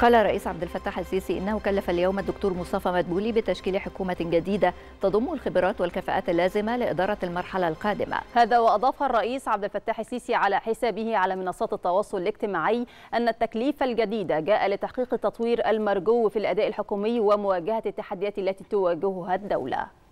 قال الرئيس عبد الفتاح السيسي انه كلف اليوم الدكتور مصطفى مدبولي بتشكيل حكومه جديده تضم الخبرات والكفاءات اللازمه لاداره المرحله القادمه. هذا واضاف الرئيس عبد الفتاح السيسي على حسابه على منصات التواصل الاجتماعي ان التكليف الجديد جاء لتحقيق التطوير المرجو في الاداء الحكومي ومواجهه التحديات التي تواجهها الدوله.